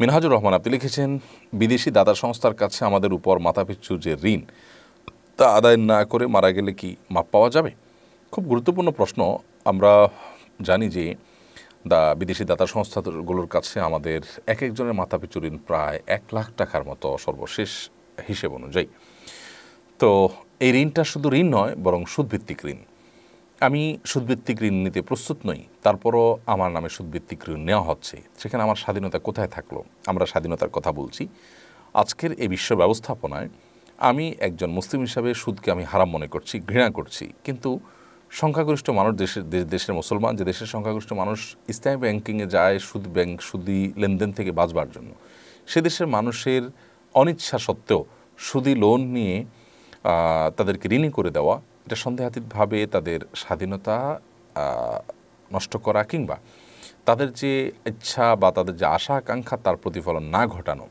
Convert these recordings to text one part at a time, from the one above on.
মিনহাজুর রহমান আপনি লিখেছেন বিদেশি দাতা সংস্থার কাছে আমাদের উপর পিছু যে ঋণ তা আদায় না করে মারা গেলে কি মাপ পাওয়া যাবে খুব গুরুত্বপূর্ণ প্রশ্ন আমরা জানি যে দা বিদেশি দাতা সংস্থাগুলোর কাছে আমাদের এক একজনের পিছু ঋণ প্রায় এক লাখ টাকার মতো সর্বশেষ হিসেব অনুযায়ী তো এই ঋণটা শুধু ঋণ নয় বরং সুদভিত্তিক ঋণ আমি সুদভিত্তিক ঋণ নিতে প্রস্তুত নই তারপরও আমার নামে সুদভিত্তিক ঋণ নেওয়া হচ্ছে সেখানে আমার স্বাধীনতা কোথায় থাকলো আমরা স্বাধীনতার কথা বলছি আজকের এই বিশ্ব ব্যবস্থাপনায় আমি একজন মুসলিম হিসাবে সুদকে আমি হারাম মনে করছি ঘৃণা করছি কিন্তু সংখ্যাগরিষ্ঠ মানুষ দেশের দেশের মুসলমান যে দেশের সংখ্যাগরিষ্ঠ মানুষ ইসলামী ব্যাংকিংয়ে যায় সুদ ব্যাংক সুদি লেনদেন থেকে বাঁচবার জন্য সে দেশের মানুষের অনিচ্ছা সত্ত্বেও সুদি লোন নিয়ে তাদেরকে ঋণী করে দেওয়া এটা সন্দেহাতীতভাবে তাদের স্বাধীনতা নষ্ট করা কিংবা তাদের যে ইচ্ছা বা তাদের যে আশা আকাঙ্ক্ষা তার প্রতিফলন না ঘটানো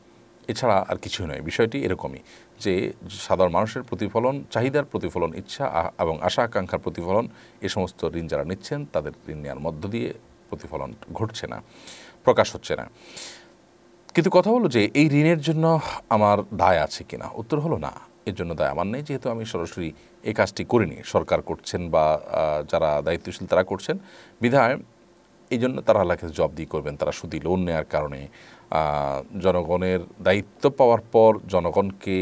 এছাড়া আর কিছুই নয় বিষয়টি এরকমই যে সাধারণ মানুষের প্রতিফলন চাহিদার প্রতিফলন ইচ্ছা এবং আশা আকাঙ্ক্ষার প্রতিফলন এ সমস্ত ঋণ যারা নিচ্ছেন তাদের ঋণ নেওয়ার মধ্য দিয়ে প্রতিফলন ঘটছে না প্রকাশ হচ্ছে না কিন্তু কথা হলো যে এই ঋণের জন্য আমার দায় আছে কিনা উত্তর হলো না এর জন্য দায় আমার নেই যেহেতু আমি সরাসরি এই কাজটি করিনি সরকার করছেন বা যারা দায়িত্বশীল তারা করছেন বিধায় এই জন্য তারা আল্লাহকে জব দিয়ে করবেন তারা সুদী লোন নেওয়ার কারণে জনগণের দায়িত্ব পাওয়ার পর জনগণকে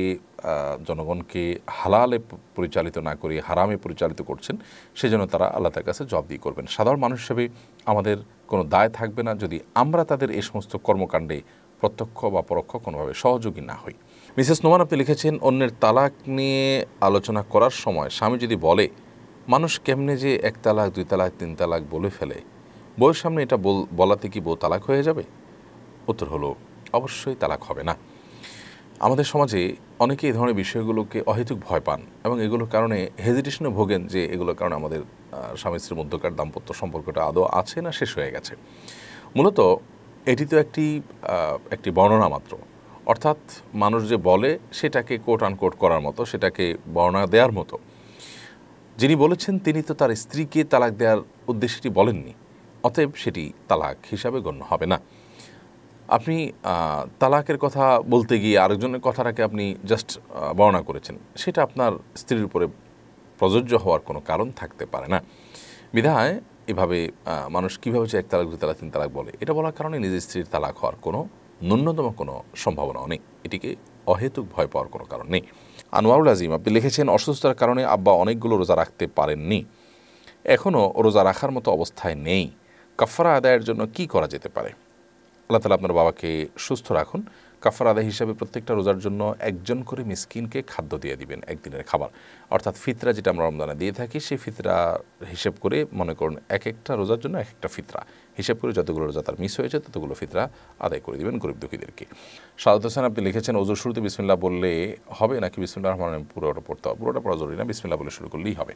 জনগণকে হালালে পরিচালিত না করে হারামে পরিচালিত করছেন সেজন্য তারা আল্লাহ তার কাছে জব দিয়ে করবেন সাধারণ মানুষ হিসেবে আমাদের কোনো দায় থাকবে না যদি আমরা তাদের এই সমস্ত কর্মকাণ্ডে প্রত্যক্ষ বা পরোক্ষ কোনোভাবে সহযোগী না হই মিসেস নোমান আপনি লিখেছেন অন্যের তালাক নিয়ে আলোচনা করার সময় স্বামী যদি বলে মানুষ কেমনে যে এক তালাক দুই তালাক তিন তালাক বলে ফেলে বউয়ের সামনে এটা বলাতে কি বউ তালাক হয়ে যাবে উত্তর হলো অবশ্যই তালাক হবে না আমাদের সমাজে অনেকে এই ধরনের বিষয়গুলোকে অহেতুক ভয় পান এবং এগুলোর কারণে হেজিটেশনে ভোগেন যে এগুলোর কারণে আমাদের স্বামী স্ত্রীর মধ্যকার দাম্পত্য সম্পর্কটা আদৌ আছে না শেষ হয়ে গেছে মূলত এটি তো একটি একটি বর্ণনা মাত্র অর্থাৎ মানুষ যে বলে সেটাকে কোট আনকোট করার মতো সেটাকে বর্ণনা দেওয়ার মতো যিনি বলেছেন তিনি তো তার স্ত্রীকে তালাক দেওয়ার উদ্দেশ্যটি বলেননি অতএব সেটি তালাক হিসাবে গণ্য হবে না আপনি তালাকের কথা বলতে গিয়ে আরেকজনের কথাটাকে আপনি জাস্ট বর্ণনা করেছেন সেটা আপনার স্ত্রীর উপরে প্রযোজ্য হওয়ার কোনো কারণ থাকতে পারে না বিধায় এভাবে মানুষ কীভাবে যে এক তালাক দুই তালাক তিন তালাক বলে এটা বলার কারণে নিজের স্ত্রীর তালাক হওয়ার কোনো ন্যূনতম কোনো সম্ভাবনাও নেই এটিকে অহেতুক ভয় পাওয়ার কোনো কারণ নেই আনোয়ারুল আজিম আপনি লিখেছেন অসুস্থতার কারণে আব্বা অনেকগুলো রোজা রাখতে পারেননি এখনও রোজা রাখার মতো অবস্থায় নেই কাফারা আদায়ের জন্য কি করা যেতে পারে আল্লাহ তালা আপনার বাবাকে সুস্থ রাখুন কাফার আদায় হিসাবে প্রত্যেকটা রোজার জন্য একজন করে মিসকিনকে খাদ্য দিয়ে দিবেন একদিনের খাবার অর্থাৎ ফিতরা যেটা আমরা রমজানে দিয়ে থাকি সেই ফিতরা হিসেব করে মনে করুন এক একটা রোজার জন্য এক একটা ফিতরা হিসেব করে যতগুলো রোজা তার মিস হয়েছে ততগুলো ফিতরা আদায় করে দিবেন গরিব দুঃখীদেরকে সাদত হোসেন আপনি লিখেছেন ওজুর শুরুতে বিসমিল্লা বললে হবে নাকি বিসমিল্লা রহমান পুরোটা পড়তে হবে পুরোটা পড়া জরুরি না বিসমিল্লা বলে শুরু করলেই হবে